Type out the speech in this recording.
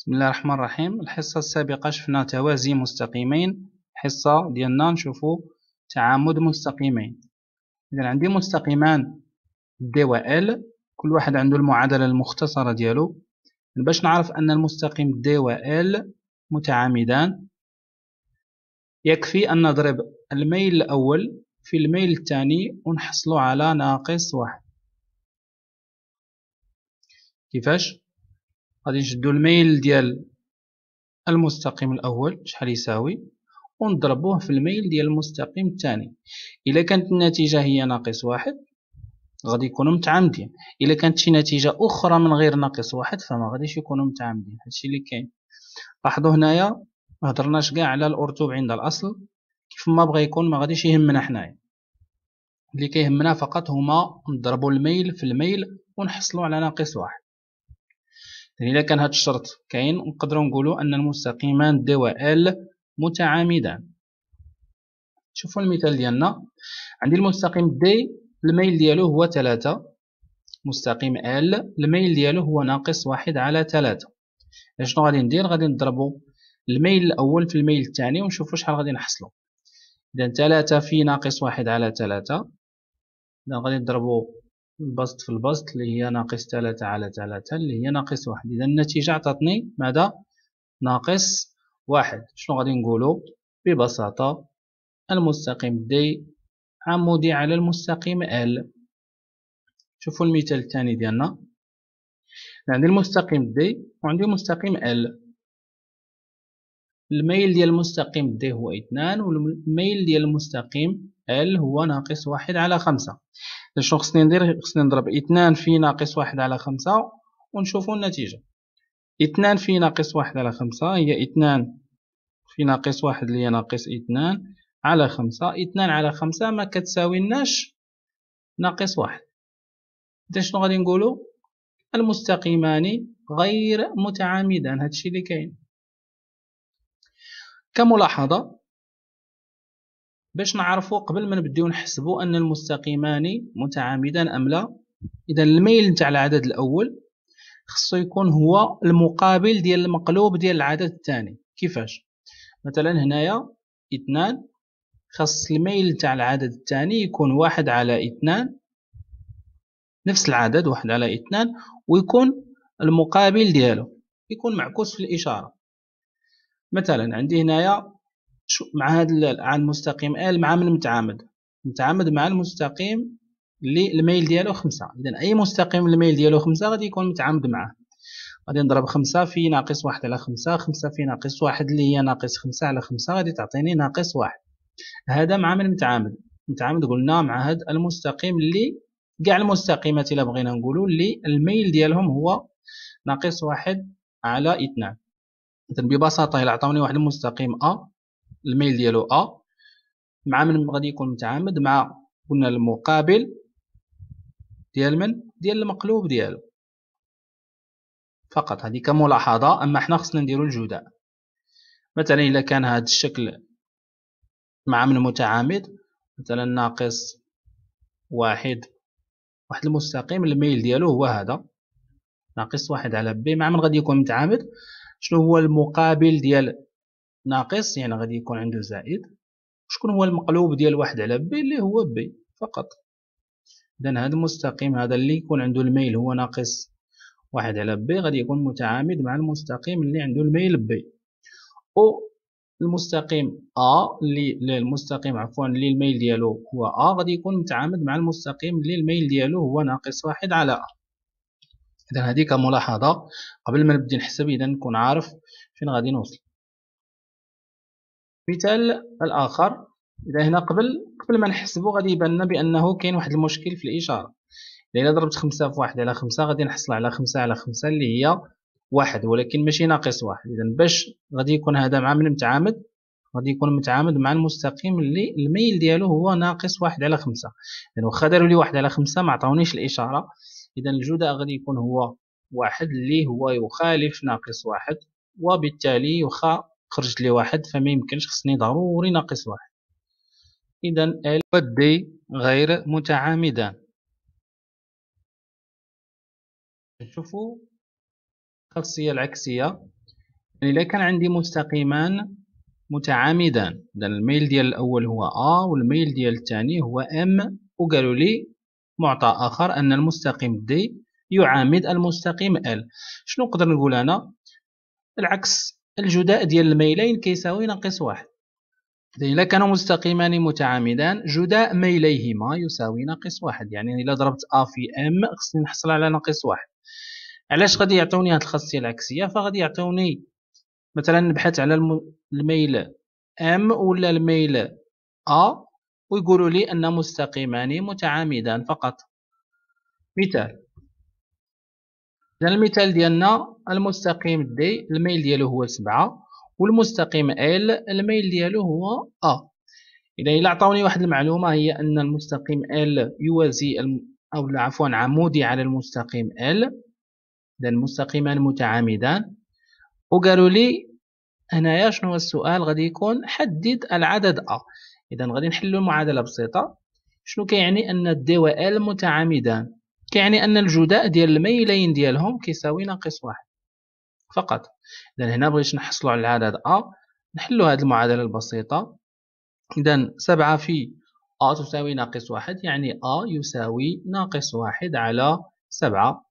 بسم الله الرحمن الرحيم الحصة السابقة شفنا توازي مستقيمين الحصة ديالنا نشوفو تعامد مستقيمين إذا عندي مستقيمان دي و ال كل واحد عنده المعادلة المختصرة ديالو باش نعرف أن المستقيم دي و ال متعامدان يكفي أن نضرب الميل الأول في الميل الثاني ونحصلوا على ناقص واحد كيفاش غادي نشدو الميل ديال المستقيم الاول شحال يساوي ونضربوه في الميل ديال المستقيم الثاني الا كانت النتيجه هي ناقص واحد غادي يكونوا متعامدين الا كانت شي نتيجه اخرى من غير ناقص واحد فما غاديش يكونوا متعامدين هادشي اللي كاين لاحظوا هنايا ما هضرناش كاع على الارتوب عند الاصل كيف ما بغى يكون ما غاديش يهمنا حنايا اللي كيهمنا فقط هما نضربوا الميل في الميل ونحصلوا على ناقص واحد يعني إذا كان هاد الشرط كاين نقدروا نقولوا أن المستقيمان و ال متعامدان شوفوا المثال ديالنا عندي المستقيم دي الميل ديالو هو ثلاثة مستقيم ال الميل ديالو هو ناقص واحد على ثلاثة شنو غادي ندير غادي نضربو الميل الأول في الميل الثاني ونشوفو شحال غادي نحصلو إذا ثلاثة في ناقص واحد على ثلاثة إذا غادي نضربو البسط في البسط اللي هي ناقص تلاتة على تلاتة اللي هي ناقص واحد إذا النتيجة عطاتني ماذا ناقص واحد شنو غادي نقولو ببساطة المستقيم دي عمودي على المستقيم ال شوفوا المثال الثاني ديالنا عندي المستقيم دي وعندي مستقيم ال الميل ديال المستقيم دي هو اثنان والميل ديال المستقيم ال هو ناقص واحد على خمسة شنو خصني ندير خصني نضرب اثنان في ناقص واحد على خمسة ونشوفو النتيجة اثنان في ناقص واحد على خمسة هي اثنان في ناقص واحد اللي هي ناقص اثنان على خمسة اثنان على خمسة ما كتساويناش ناقص واحد إذا شنو غادي نقولو المستقيمان غير متعامدان هادشي اللي كاين كملاحظة باش نعرفوا قبل ما نبداو نحسبوا ان المستقيمان متعامدان ام لا اذا الميل نتاع العدد الاول خصو يكون هو المقابل ديال المقلوب ديال العدد الثاني كيفاش مثلا هنايا اثنان خاص الميل تاع العدد الثاني يكون واحد على اثنان نفس العدد واحد على اثنان ويكون المقابل ديالو يكون معكوس في الإشارة مثلا عندي هنايا شو مع هذا المستقيم ال آه، مع من متعامد متعامد مع المستقيم اللي الميل ديالو خمسة اذا اي مستقيم الميل ديالو خمسة غادي يكون متعامد معاه غادي نضرب خمسة في ناقص واحد على خمسة خمسة في ناقص واحد اللي هي ناقص خمسة على خمسة غادي تعطيني ناقص واحد هذا مع من متعامد متعامد قلنا مع هاد المستقيم اللي كاع المستقيمات الا بغينا نقولوا اللي الميل ديالهم هو ناقص واحد على اثنان اذا ببساطه الا عطاوني واحد المستقيم ا الميل ديالو ا مع من غادي يكون متعامد مع قلنا المقابل ديال من ديال المقلوب ديالو فقط هذه كملاحظه اما حنا خصنا نديرو الجداء مثلا الا كان هذا الشكل مع من متعامد مثلا ناقص واحد واحد المستقيم الميل ديالو هو هذا ناقص واحد على بي مع من غادي يكون متعامد شنو هو المقابل ديال ناقص يعني غادي يكون عنده زائد شكون هو المقلوب ديال واحد على بي اللي هو بي فقط إذن هذا المستقيم هذا اللي يكون عنده الميل هو ناقص واحد على بي غادي يكون متعامد مع المستقيم اللي عنده الميل بي أو المستقيم ا اللي المستقيم عفوا اللي الميل ديالو هو ا غادي يكون متعامد مع المستقيم اللي الميل ديالو هو ناقص واحد على ا اذا هذه كملاحظه قبل ما نبدا نحسب اذا نكون عارف فين غادي نوصل مثال الاخر اذا هنا قبل قبل ما نحسبو غادي يبان لنا بانه كاين واحد المشكل في الاشاره الا ضربت خمسة في واحد على خمسة غادي نحصل على خمسة على خمسة اللي هي واحد ولكن ماشي ناقص واحد اذا باش غادي يكون هذا مع من متعامد غادي يكون متعامد مع المستقيم اللي الميل ديالو هو ناقص واحد على خمسة يعني واخا داروا لي واحد على خمسة ما عطاونيش الاشاره اذا الجداء غادي يكون هو واحد اللي هو يخالف ناقص واحد وبالتالي يخا خرجت لي واحد فما يمكنش خصني ضروري ناقص واحد اذا ال والدي غير متعامدان نشوفوا الخاصيه العكسيه يعني اذا كان عندي مستقيمان متعامدان اذا الميل ديال الاول هو ا والميل ديال الثاني هو ام وقالوا لي معطى اخر ان المستقيم دي يعامد المستقيم ال شنو نقدر نقول انا العكس الجداء ديال الميلين كيساوي ناقص واحد إذا كانوا مستقيمان متعامدان جداء ميليهما يساوي ناقص واحد يعني إلا ضربت أ في أم خصني نحصل على ناقص واحد علاش غادي يعطوني هاد الخاصية العكسية فغادي يعطوني مثلا نبحث على الميل أم ولا الميل أ ويقولوا لي أن مستقيمان متعامدان فقط مثال إذا المثال ديالنا المستقيم دي الميل ديالو هو سبعة والمستقيم ال الميل ديالو هو أ إذا إلا عطاوني واحد المعلومة هي أن المستقيم ال يوازي الم... أو عفوا عمودي على المستقيم ال إذا المستقيمان متعامدان وقالوا لي هنايا شنو هو السؤال غادي يكون حدد العدد أ إذا غادي نحلو المعادلة بسيطة شنو كيعني أن دي و ال متعامدان كيعني ان الجداء ديال الميلين ديالهم كيساوي ناقص واحد فقط اذا هنا بغيت نحصلوا على العدد ا نحلوا هذه المعادله البسيطه اذا 7 في ا تساوي ناقص واحد يعني ا يساوي ناقص واحد على سبعة